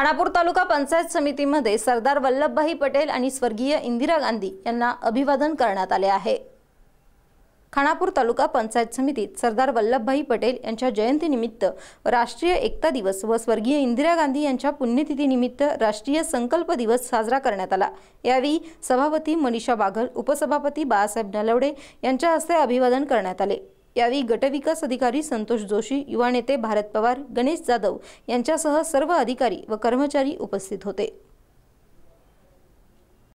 खाणापूर तालुका पंचायत समितीमध्ये सरदार वल्लभभाई पटेल आणि स्वर्गीय इंदिरा गांधी यांना अभिवादन करण्यात आले आहे खाणापूर तालुका पंचायत समितीत सरदार वल्लभभाई पटेल यांच्या जयंतीनिमित्त राष्ट्रीय एकता दिवस व स्वर्गीय इंदिरा गांधी यांच्या पुण्यतिथीनिमित्त राष्ट्रीय संकल्प दिवस साजरा करण्यात आला यावेळी सभापती मनीषा बाघल उपसभापती बाळासाहेब नलवडे यांच्या हस्ते अभिवादन करण्यात आले यावेळी गटविकास अधिकारी संतोष जोशी युवा नेते भारत पवार गणेश जाधव यांच्यासह सर्व अधिकारी व कर्मचारी उपस्थित होते